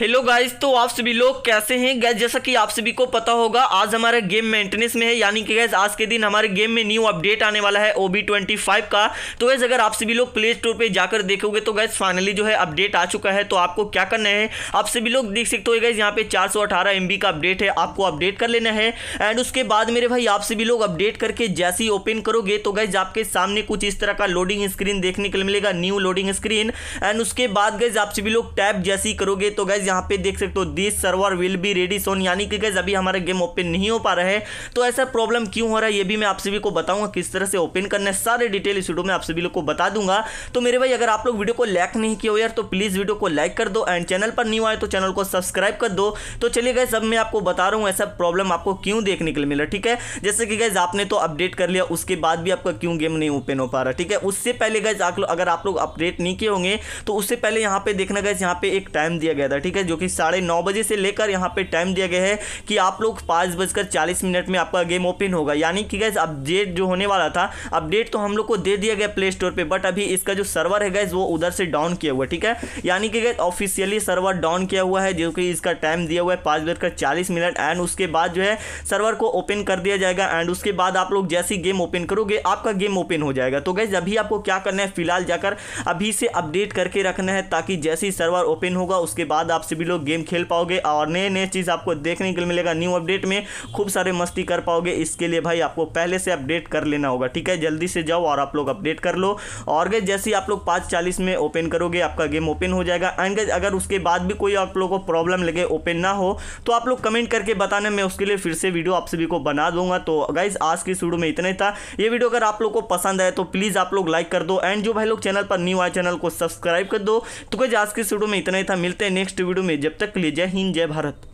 hello guys तो आप सभी लोग कैसे हैं गैस जैसा कि आप सभी को पता होगा आज हमारा गेम मेंटेनेंस में है यानी कि गैस आज के दिन हमारे गेम में न्यू अपडेट आने वाला है ओ बी ट्वेंटी फाइव का तो गैस अगर आप सभी लोग प्ले स्टोर पे जाकर देखोगे तो गैस फाइनली जो है अपडेट आ चुका है तो आपको क्या करना है आप सभी लोग देख सकते हो गैस यहाँ पे चार सौ अठारह एम बी का अपडेट है आपको अपडेट कर लेना है एंड उसके बाद मेरे भाई आप सभी लोग अपडेट करके जैसे ही ओपन करोगे तो गैस आपके सामने कुछ इस तरह का लोडिंग स्क्रीन देखने को मिलेगा न्यू लोडिंग स्क्रीन एंड उसके बाद गैस आप सभी लोग टैप जैसे ही करोगे तो गैस यहाँ पे देख सकते हो this server will be ready soon यानी कि गैस अभी हमारा गेम ओपन नहीं हो पा रहा है तो ऐसा प्रॉब्लम क्यों हो रहा है ये भी मैं आप सभी को बताऊंगा किस तरह से ओपन करने सारे डिटेल इस वीडियो में आप सभी लोग को बता दूंगा तो मेरे भाई अगर आप लोग वीडियो को लाइक नहीं किया हो यार तो प्लीज़ वीडियो को लाइक कर दो एंड चैनल पर न्यू आए तो चैनल को सब्सक्राइब कर दो तो चलिए गए सब मैं आपको बता रहा हूँ ऐसा प्रॉब्लम आपको क्यों देखने के लिए मिला ठीक है जैसे कि गैस आपने तो अपडेट कर लिया उसके बाद भी आपका क्यों गेम नहीं ओपन हो पा रहा ठीक है उससे पहले गैस अगर आप लोग अपडेट नहीं किए होंगे तो उससे पहले यहाँ पे देखना गैस यहाँ पे एक टाइम दिया गया था ठीक ठीक है जो कि साढ़े नौ बजे से लेकर यहाँ पे टाइम दिया गया है कि आप लोग पाँच बजकर चालीस मिनट में आपका गेम ओपन होगा यानी कि गैस अपडेट जो होने वाला था अपडेट तो हम लोग को दे दिया गया प्ले स्टोर पर बट अभी इसका जो सर्वर है गैस वो उधर से डाउन किया हुआ ठीक है यानी कि गैस ऑफिशियली सर्वर डाउन किया हुआ है जो कि इसका टाइम दिया हुआ है पाँच बजकर चालीस मिनट एंड उसके बाद जो है सर्वर को ओपन कर दिया जाएगा एंड उसके बाद आप लोग जैसी गेम ओपन करोगे आपका गेम ओपन हो जाएगा तो गैस अभी आपको क्या करना है फिलहाल जाकर अभी से अपडेट करके रखना है ताकि जैसे ही सर्वर ओपन होगा उसके बाद आप आप सभी लोग गेम खेल पाओगे और नए नए चीज़ आपको देखने के लिए मिलेगा न्यू अपडेट में खूब सारे मस्ती कर पाओगे इसके लिए भाई आपको पहले से अपडेट कर लेना होगा ठीक है जल्दी से जाओ और आप लोग अपडेट कर लो और गए जैसे ही आप लोग पाँच चालीस में ओपन करोगे आपका गेम ओपन हो जाएगा एंड अगर उसके बाद भी कोई आप लोग को प्रॉब्लम लगे ओपन ना हो तो आप लोग कमेंट करके बताने मैं उसके लिए फिर से वीडियो आप सभी को बना दूंगा तो गाइज आज की शुरू में इतना ही था ये वीडियो अगर आप लोग को पसंद आए तो प्लीज़ आप लोग लाइक कर दो एंड जो भाई लोग चैनल पर न्यू आए चैनल को सब्सक्राइब कर दो तो गाइज आज की शुरू में इतना ही था मिलते हैं नेक्स्ट वीडियो में जब तक के लिए जय हिंद जय भारत